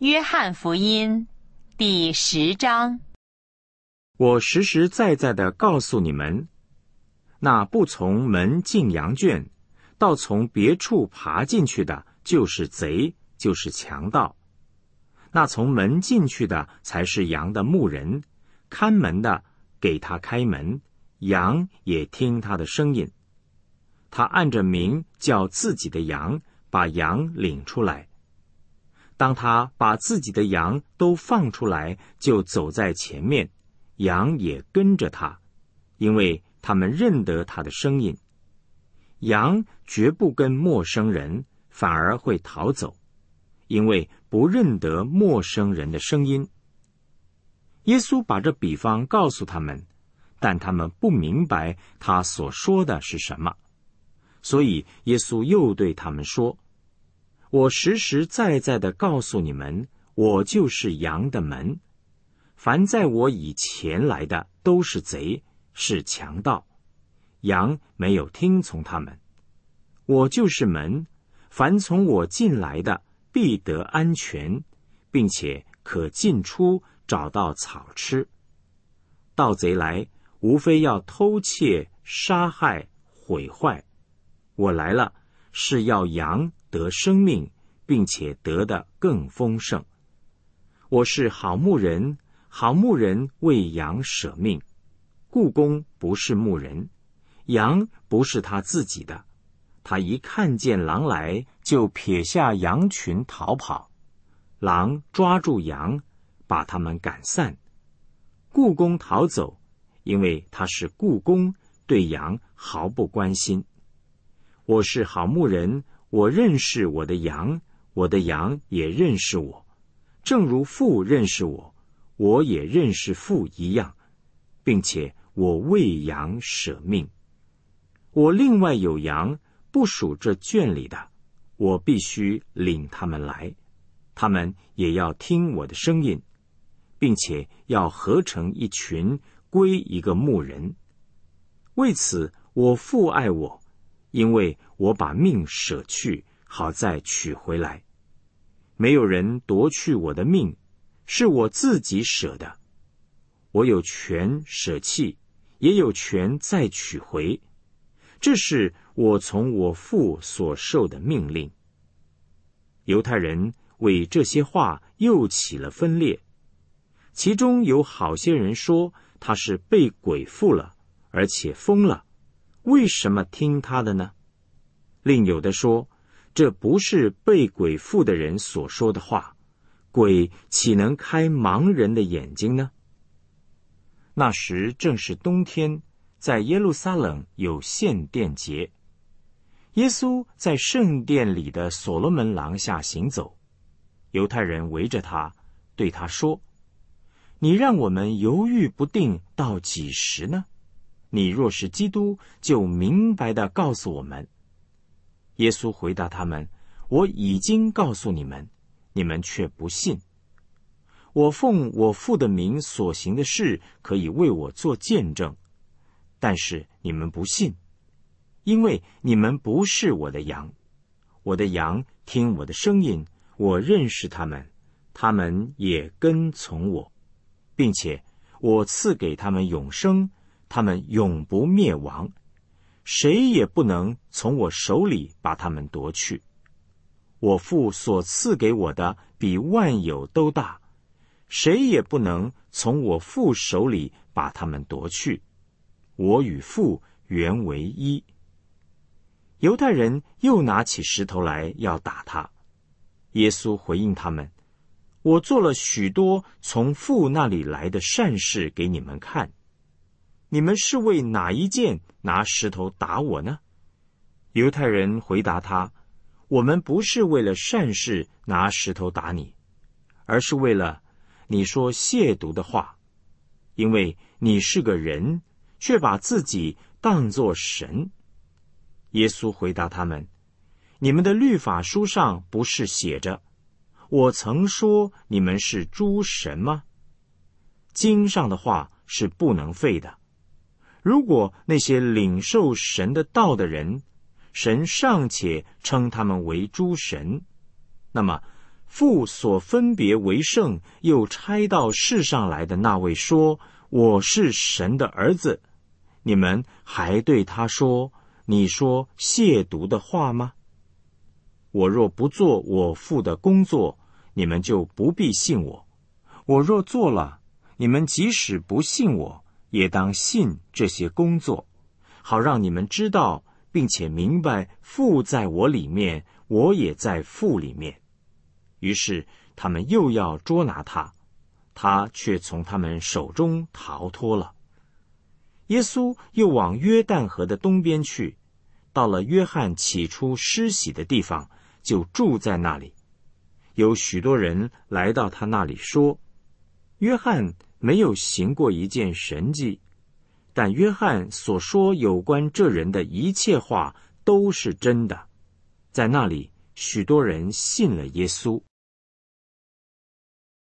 约翰福音第十章，我实实在在的告诉你们，那不从门进羊圈，到从别处爬进去的，就是贼，就是强盗。那从门进去的，才是羊的牧人，看门的给他开门，羊也听他的声音，他按着名叫自己的羊，把羊领出来。当他把自己的羊都放出来，就走在前面，羊也跟着他，因为他们认得他的声音。羊绝不跟陌生人，反而会逃走，因为不认得陌生人的声音。耶稣把这比方告诉他们，但他们不明白他所说的是什么，所以耶稣又对他们说。我实实在在的告诉你们，我就是羊的门。凡在我以前来的都是贼，是强盗。羊没有听从他们。我就是门，凡从我进来的必得安全，并且可进出找到草吃。盗贼来，无非要偷窃、杀害、毁坏。我来了，是要羊。得生命，并且得的更丰盛。我是好牧人，好牧人为羊舍命。故宫不是牧人，羊不是他自己的。他一看见狼来，就撇下羊群逃跑。狼抓住羊，把他们赶散。故宫逃走，因为他是故宫，对羊毫不关心。我是好牧人。我认识我的羊，我的羊也认识我，正如父认识我，我也认识父一样，并且我为羊舍命。我另外有羊不属这圈里的，我必须领他们来，他们也要听我的声音，并且要合成一群归一个牧人。为此，我父爱我。因为我把命舍去，好再取回来，没有人夺去我的命，是我自己舍的，我有权舍弃，也有权再取回，这是我从我父所受的命令。犹太人为这些话又起了分裂，其中有好些人说他是被鬼附了，而且疯了。为什么听他的呢？另有的说，这不是被鬼附的人所说的话，鬼岂能开盲人的眼睛呢？那时正是冬天，在耶路撒冷有献殿节，耶稣在圣殿里的所罗门廊下行走，犹太人围着他对他说：“你让我们犹豫不定到几时呢？”你若是基督，就明白的告诉我们。耶稣回答他们：“我已经告诉你们，你们却不信。我奉我父的名所行的事，可以为我做见证。但是你们不信，因为你们不是我的羊。我的羊听我的声音，我认识他们，他们也跟从我，并且我赐给他们永生。”他们永不灭亡，谁也不能从我手里把他们夺去。我父所赐给我的比万有都大，谁也不能从我父手里把他们夺去。我与父原为一。犹太人又拿起石头来要打他，耶稣回应他们：“我做了许多从父那里来的善事给你们看。”你们是为哪一件拿石头打我呢？犹太人回答他：“我们不是为了善事拿石头打你，而是为了你说亵渎的话，因为你是个人，却把自己当作神。”耶稣回答他们：“你们的律法书上不是写着，我曾说你们是诸神吗？经上的话是不能废的。”如果那些领受神的道的人，神尚且称他们为诸神，那么父所分别为圣又差到世上来的那位说：“我是神的儿子。”你们还对他说：“你说亵渎的话吗？”我若不做我父的工作，你们就不必信我；我若做了，你们即使不信我。也当信这些工作，好让你们知道，并且明白父在我里面，我也在父里面。于是他们又要捉拿他，他却从他们手中逃脱了。耶稣又往约旦河的东边去，到了约翰起初施洗的地方，就住在那里。有许多人来到他那里说：“约翰。”没有行过一件神迹，但约翰所说有关这人的一切话都是真的。在那里，许多人信了耶稣。